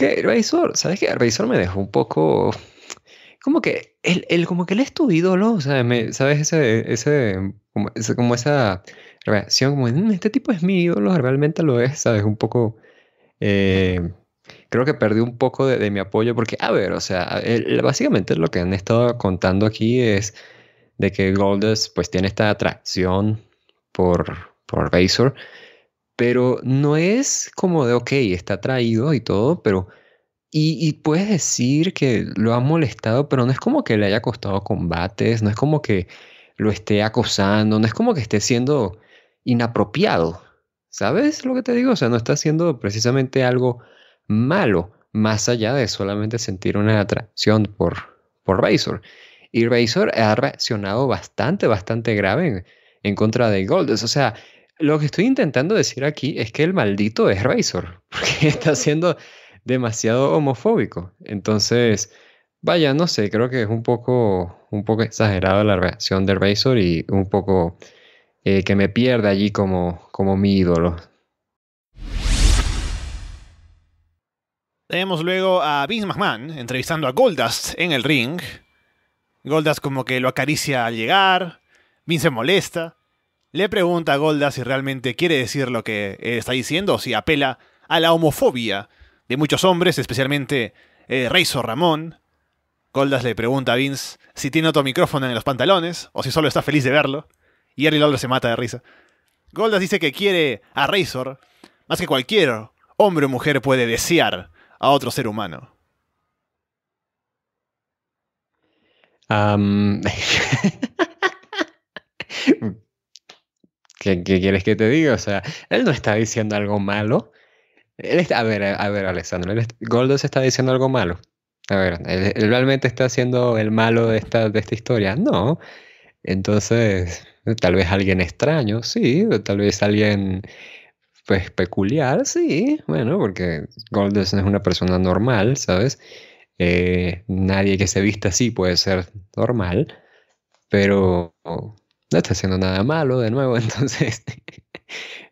Que ¿sabes qué? Razor me dejó un poco. Como que él, como que él es tu ídolo, ¿sabes? Ese, ese, como, esa reacción, como mm, este tipo es mi ídolo, realmente lo es, ¿sabes? Un poco. Eh, creo que perdí un poco de, mi apoyo porque, a ver, o sea, básicamente lo que han estado contando aquí es de que Goldust pues tiene esta atracción por, por Razor pero no es como de, ok, está traído y todo, pero... Y, puedes decir que lo ha molestado, pero no es como que le haya costado combates, no es como que lo esté acosando, no es como que esté siendo inapropiado. ¿Sabes lo que te digo? O sea, no está haciendo precisamente algo malo, más allá de solamente sentir una atracción por, por Razor. Y Razor ha reaccionado bastante, bastante grave en, contra de goldes O sea, lo que estoy intentando decir aquí es que el maldito es Razor, porque está siendo demasiado homofóbico. Entonces, vaya, no sé, creo que es un poco, un poco exagerada la reacción de Razor y un poco eh, que me pierda allí como, como mi ídolo. Tenemos luego a Vince McMahon entrevistando a Goldust en el ring. Goldust como que lo acaricia al llegar, Vince se molesta. Le pregunta a Golda si realmente quiere decir lo que está diciendo o si apela a la homofobia de muchos hombres, especialmente eh, Razor Ramón. Goldas le pregunta a Vince si tiene otro micrófono en los pantalones o si solo está feliz de verlo. Y Harry Lawler se mata de risa. Goldas dice que quiere a Razor más que cualquier hombre o mujer puede desear a otro ser humano. ¿Qué, quieres que te diga? O sea, él no está diciendo algo malo. Él está, a ver, a ver, Alessandro, Goldos está diciendo algo malo. A ver, ¿él, realmente está haciendo el malo de esta, historia? No. Entonces, tal vez alguien extraño, sí, tal vez alguien pues peculiar, sí, bueno, porque Goldos no es una persona normal, ¿sabes? Eh, nadie que se vista así puede ser normal, pero no está haciendo nada malo de nuevo, entonces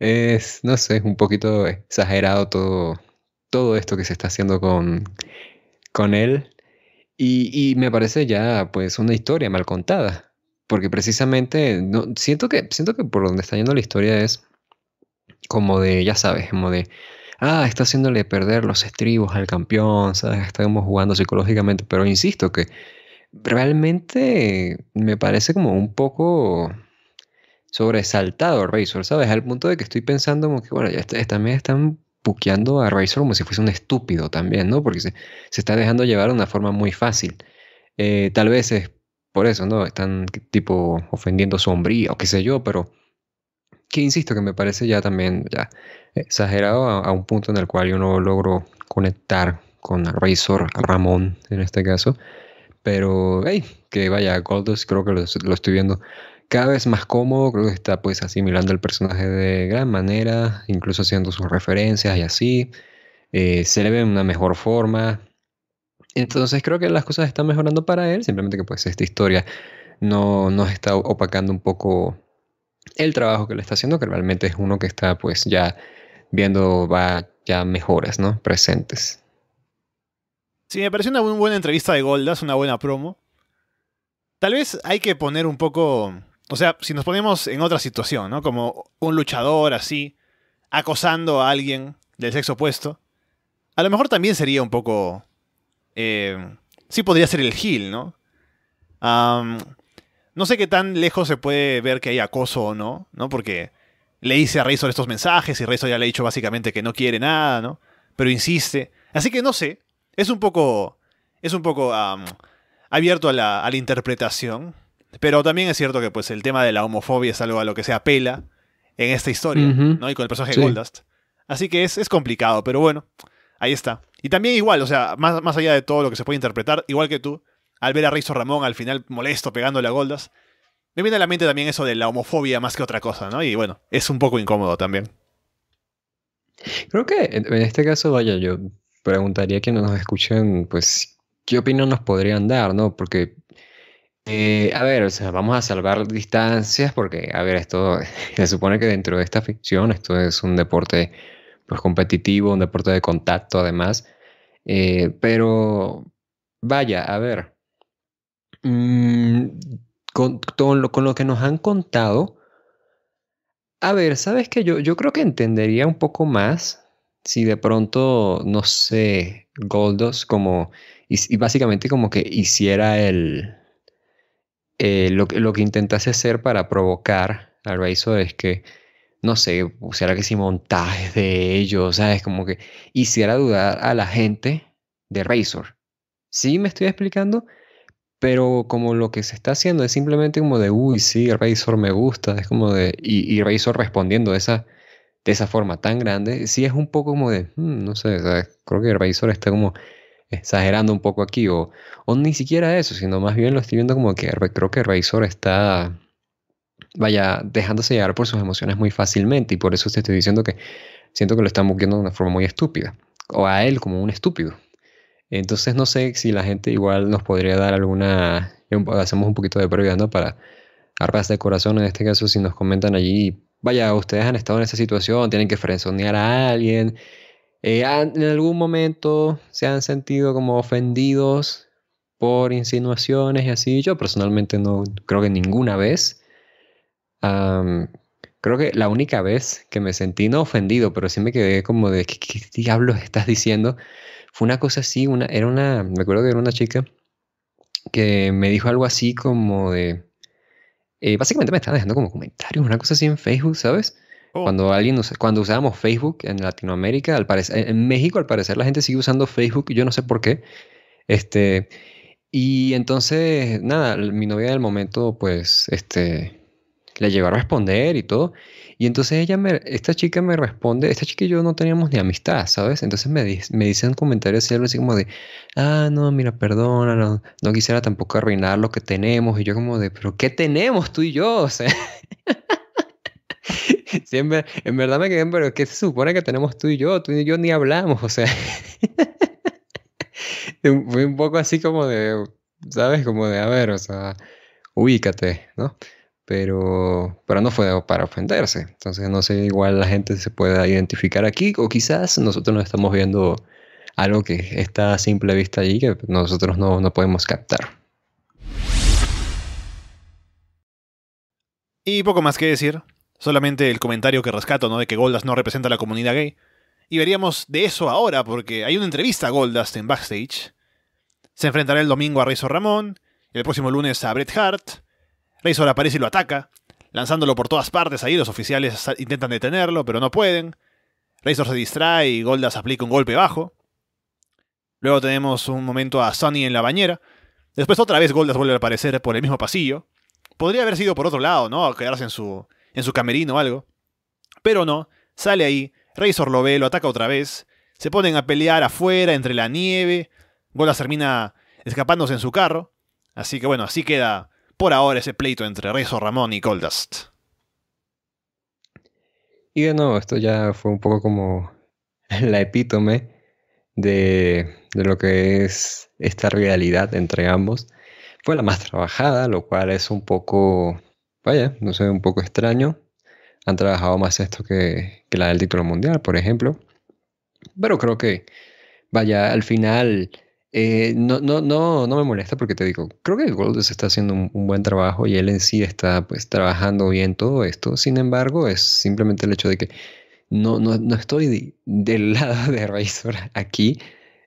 es, no sé, un poquito exagerado todo, todo esto que se está haciendo con, con él. Y, me parece ya pues una historia mal contada, porque precisamente no, siento, que, siento que por donde está yendo la historia es como de, ya sabes, como de, ah, está haciéndole perder los estribos al campeón, ¿sabes? Estamos jugando psicológicamente, pero insisto que realmente me parece como un poco sobresaltado Razor, ¿sabes? Al punto de que estoy pensando como que, bueno, ya también están puqueando a Razor como si fuese un estúpido también, ¿no? Porque se, está dejando llevar de una forma muy fácil. Eh, tal vez es por eso, ¿no? Están tipo ofendiendo sombría o qué sé yo, pero que insisto que me parece ya también ya exagerado a, a un punto en el cual yo no logro conectar con Razor Ramón en este caso. Pero, hey, que vaya, Goldust creo que lo, estoy viendo cada vez más cómodo, creo que está pues asimilando el personaje de gran manera, incluso haciendo sus referencias y así. Eh, se le ve en una mejor forma. Entonces creo que las cosas están mejorando para él, simplemente que pues esta historia no nos está opacando un poco el trabajo que le está haciendo, que realmente es uno que está pues ya viendo va ya mejoras, ¿no? Presentes. Si me pareció una buena entrevista de Goldas, una buena promo. Tal vez hay que poner un poco. O sea, si nos ponemos en otra situación, ¿no? Como un luchador así, acosando a alguien del sexo opuesto. A lo mejor también sería un poco. Eh, sí, podría ser el heel, ¿no? no sé qué tan lejos se puede ver que hay acoso o no, ¿no? Porque le hice a Razor estos mensajes y Razor ya le ha dicho básicamente que no quiere nada, ¿no? Pero insiste. Así que no sé. Es un poco. Es un poco abierto a la, interpretación. Pero también es cierto que pues, el tema de la homofobia es algo a lo que se apela en esta historia, ¿no? Y con el personaje de Goldust. Así que es, complicado, pero bueno, ahí está. Y también igual, o sea, más, allá de todo lo que se puede interpretar, igual que tú, al ver a Rizzo Ramón al final molesto pegándole a Goldust, me viene a la mente también eso de la homofobia más que otra cosa, ¿no? Y bueno, es un poco incómodo también. Creo que en este caso, vaya, yo preguntaría que quienes nos escuchen, pues, ¿qué opinión nos podrían dar, no? Porque, eh, a ver, o sea, vamos a salvar distancias porque, a ver, esto se supone que dentro de esta ficción, esto es un deporte pues, competitivo, un deporte de contacto además, eh, pero vaya, a ver, mm, con, lo, con, lo, que nos han contado, a ver, ¿sabes qué? Yo, yo creo que entendería un poco más si de pronto, no sé, Goldos como, y, básicamente como que hiciera el, eh, lo, lo, que intentase hacer para provocar al Razor es que, no sé, pusiera que si montajes de ellos, ¿sabes? Como que hiciera dudar a la gente de Razor. Sí, me estoy explicando, pero como lo que se está haciendo es simplemente como de, uy, sí, Razor me gusta, es como de, y, y Razor respondiendo a esa de esa forma tan grande, sí es un poco como de, hmm, no sé, creo que el revisor está como exagerando un poco aquí, o, o, ni siquiera eso, sino más bien lo estoy viendo como que creo que el revisor está, vaya, dejándose llevar por sus emociones muy fácilmente, y por eso te estoy diciendo que siento que lo están buscando de una forma muy estúpida, o a él como un estúpido. Entonces no sé si la gente igual nos podría dar alguna, hacemos un poquito de previa, Para arpas de corazón en este caso, si nos comentan allí vaya, ustedes han estado en esa situación, tienen que frenzonear a alguien, eh, en algún momento se han sentido como ofendidos por insinuaciones y así. Yo personalmente no creo que ninguna vez. creo que la única vez que me sentí, no ofendido, pero sí me quedé como de, ¿qué, diablos estás diciendo? Fue una cosa así, una, era una, me acuerdo que era una chica que me dijo algo así como de, eh, básicamente me estaban dejando como comentarios, una cosa así en Facebook, ¿sabes? Oh. Cuando alguien cuando usábamos Facebook en Latinoamérica, al parecer, en México al parecer la gente sigue usando Facebook, yo no sé por qué. Este, y entonces, nada, mi novia del momento, pues, este, le llegó a responder y todo. Y entonces ella, me, esta chica me responde, esta chica y yo no teníamos ni amistad, ¿sabes? Entonces me, me dicen comentarios así, algo así como de, ah, no, mira, perdona, no, no, quisiera tampoco arruinar lo que tenemos. Y yo como de, pero ¿qué tenemos tú y yo? O sea, siempre, en verdad me quedé, pero ¿qué se supone que tenemos tú y yo? Tú y yo ni hablamos, o sea. Fue un poco así como de, ¿sabes? Como de, a ver, o sea, ubícate, ¿no? pero, pero no fue para ofenderse. Entonces, no sé, igual la gente se pueda identificar aquí, o quizás nosotros no estamos viendo algo que está a simple vista allí que nosotros no, podemos captar. Y poco más que decir, solamente el comentario que rescato, ¿no? De que Goldas no representa a la comunidad gay. Y veríamos de eso ahora, porque hay una entrevista a Goldas en backstage. Se enfrentará el domingo a Rizo Ramón, el próximo lunes a Bret Hart, Razor aparece y lo ataca, lanzándolo por todas partes ahí. Los oficiales intentan detenerlo, pero no pueden. Razor se distrae y Goldas aplica un golpe bajo. Luego tenemos un momento a Sunny en la bañera. Después otra vez Goldas vuelve a aparecer por el mismo pasillo. Podría haber sido por otro lado, ¿no? A quedarse en su, en su camerino o algo. Pero no, sale ahí, Razor lo ve, lo ataca otra vez. Se ponen a pelear afuera, entre la nieve. Goldas termina escapándose en su carro. Así que bueno, así queda por ahora ese pleito entre Rezo Ramón y Goldust. Y de nuevo, esto ya fue un poco como la epítome de, de lo que es esta rivalidad entre ambos. Fue la más trabajada, lo cual es un poco, vaya, no sé, un poco extraño. Han trabajado más esto que, que la del título mundial, por ejemplo. Pero creo que, vaya, al final eh, no, no, no, no me molesta porque te digo, creo que Goldust está haciendo un, buen trabajo y él en sí está pues trabajando bien todo esto. Sin embargo, es simplemente el hecho de que no, no, estoy del lado de Razor aquí.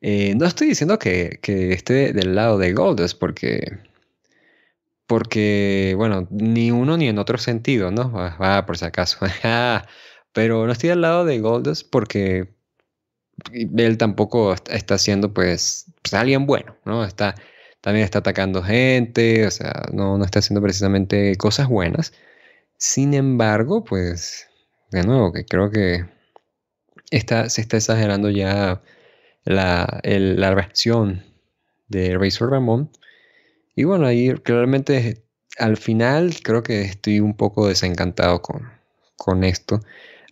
Eh, no estoy diciendo que, que, esté del lado de Goldust porque, porque, bueno, ni uno ni en otro sentido, ¿no? Ah, ah por si acaso. Ah, pero no estoy del lado de Goldust porque él tampoco está haciendo pues sea, alguien bueno, ¿no? Está, también está atacando gente, o sea, no, está haciendo precisamente cosas buenas. Sin embargo, pues, de nuevo, que creo que está, se está exagerando ya la, reacción de Razor Ramón. Y bueno, ahí claramente al final creo que estoy un poco desencantado con, con esto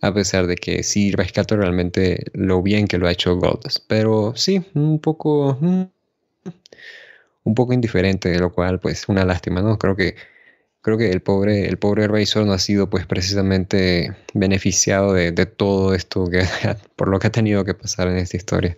a pesar de que sí rescato realmente lo bien que lo ha hecho Goldust, Pero sí, un poco, mm, un poco indiferente, de lo cual pues una lástima, ¿no? Creo que, creo que el pobre, el pobre Razor no ha sido pues precisamente beneficiado de, de todo esto que, por lo que ha tenido que pasar en esta historia.